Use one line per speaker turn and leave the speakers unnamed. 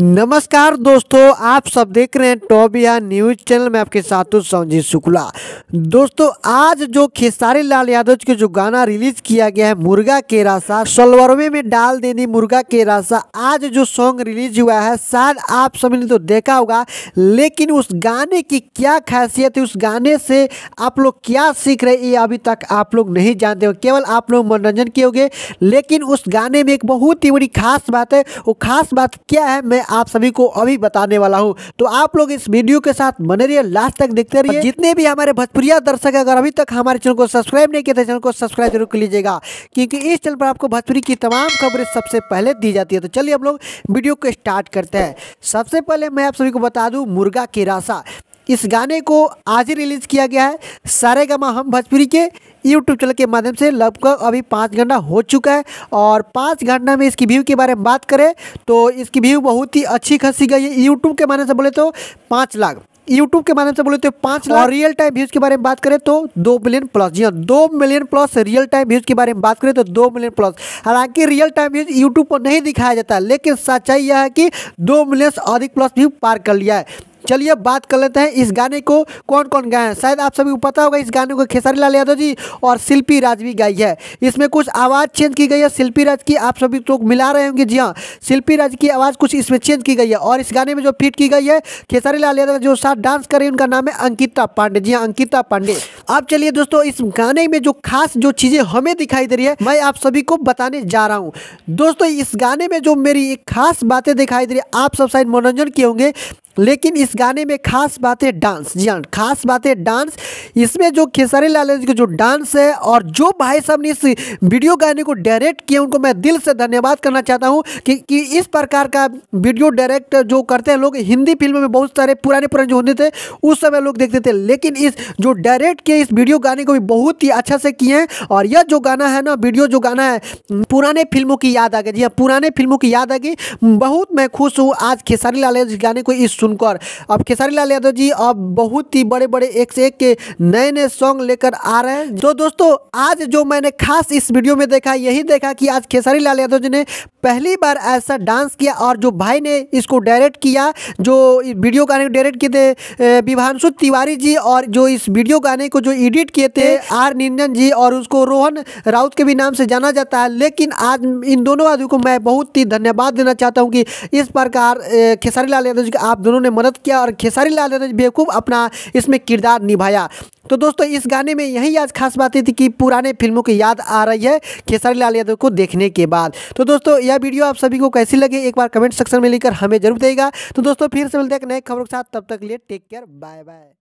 नमस्कार दोस्तों आप सब देख रहे हैं टॉबिया न्यूज चैनल में आपके साथ हूँ संजीव शुक्ला दोस्तों आज जो खेसारी लाल यादव के जो गाना रिलीज किया गया है मुर्गा के रासा सलवरवे में डाल देनी मुर्गा के रासा आज जो सॉन्ग रिलीज हुआ है शायद आप सभी ने तो देखा होगा लेकिन उस गाने की क्या खासियत है उस गाने से आप लोग क्या सीख रहे ये अभी तक आप लोग नहीं जानते हो केवल आप लोग मनोरंजन किए लेकिन उस गाने में एक बहुत ही बड़ी खास बात है वो खास बात क्या है मैं आप सभी को अभी बताने वाला हूँ तो आप लोग इस वीडियो के साथ बने रहिए लास्ट तक देखते रहिए जितने भी हमारे भोजपुरिया दर्शक अगर अभी तक हमारे चैनल को सब्सक्राइब नहीं किया था चैनल को सब्सक्राइब जरूर कर लीजिएगा क्योंकि इस चैनल पर आपको भोजपुरी की तमाम खबरें सबसे पहले दी जाती है तो चलिए हम लोग वीडियो को स्टार्ट करते हैं सबसे पहले मैं आप सभी को बता दूँ मुर्गा की राशा इस गाने को आज ही रिलीज़ किया गया है सारे गमा हम भोजपुरी के यूट्यूब चैनल के माध्यम से लगभग अभी पाँच घंटा हो चुका है और पाँच घंटा में इसकी व्यू के बारे में बात करें तो इसकी व्यू बहुत ही अच्छी खासी गई है यूट्यूब के माध्यम से बोले तो पाँच लाख यूट्यूब के माध्यम से बोले तो पाँच लाख रियल टाइम व्यूज़ के बारे में बात करें तो दो मिलियन प्लस जी हाँ दो million plus real time views के बारे में बात करें तो दो मिलियन प्लस हालांकि रियल टाइम व्यूज़ यूट्यूब पर नहीं दिखाया जाता लेकिन सच्चाई यह है कि दो मिलियन से अधिक प्लस व्यू पार कर लिया है चलिए अब बात कर लेते हैं इस गाने को कौन कौन गाए हैं शायद आप सभी को पता होगा इस गाने को खेसारी लाल यादव जी और शिल्पी राज भी गाई है इसमें कुछ आवाज़ चेंज की गई है शिल्पी राज की आप सभी लोग तो मिला रहे होंगे जी हाँ शिल्पी राज की आवाज़ कुछ इसमें चेंज की गई है और इस गाने में जो फिट की गई है खेसारी लाल यादव जो साथ डांस कर रही है उनका नाम है अंकिता पांडे जी हाँ अंकिता पांडे अब चलिए दोस्तों इस गाने में जो खास जो चीज़ें हमें दिखाई दे रही है मैं आप सभी को बताने जा रहा हूँ दोस्तों इस गाने में जो मेरी एक खास बातें दिखाई दे रही है आप सब शायद मनोरंजन किए होंगे लेकिन इस गाने में खास बात है डांस जी हाँ खास बात है डांस इसमें जो खेसारी लाल जी का जो डांस है और जो भाई साहब ने इस वीडियो गाने को डायरेक्ट किया उनको मैं दिल से धन्यवाद करना चाहता हूँ कि, कि इस प्रकार का वीडियो डायरेक्ट जो करते हैं लोग हिंदी फिल्म में बहुत सारे पुराने पुराने जो होते थे उस समय लोग देखते थे लेकिन इस जो डायरेक्ट किए ये इस वीडियो गाने को भी बहुत ही अच्छा से किए हैं और यह जो गाना है ना वीडियो जो गाना है पुराने फिल्मों की याद आ गई जी हाँ पुराने फिल्मों की याद आ गई बहुत मैं खुश हूँ आज खेसारी लाल यादव गाने को इस सुनकर अब खेसारी लाल यादव जी अब बहुत ही बड़े बड़े एक से एक के नए नए सॉन्ग लेकर आ रहे हैं तो दोस्तों आज जो मैंने खास इस वीडियो में देखा यही देखा कि आज खेसारी लाल यादव जी ने पहली बार ऐसा डांस किया और जो भाई ने इसको डायरेक्ट किया जो वीडियो गाने को डायरेक्ट किए थे विभांशु तिवारी जी और जो इस वीडियो गाने को जो एडिट किए थे आर निंजन जी और उसको रोहन राउत के भी नाम से जाना जाता है लेकिन आज इन दोनों आदमी को मैं बहुत ही धन्यवाद देना चाहता हूँ कि इस प्रकार खेसारी लाल यादव जी की आप दोनों ने मदद किया और खेसारी लाल यादव जी बेवकूफ़ अपना इसमें किरदार निभाया तो दोस्तों इस गाने में यही आज खास बात थी कि पुराने फिल्मों की याद आ रही है खेसारी लाल यादव को देखने के बाद तो दोस्तों यह वीडियो आप सभी को कैसी लगे एक बार कमेंट सेक्शन में लिखकर हमें जरूर देगा तो दोस्तों फिर से मिलते हैं नए खबरों के साथ तब तक लिए टेक केयर बाय बाय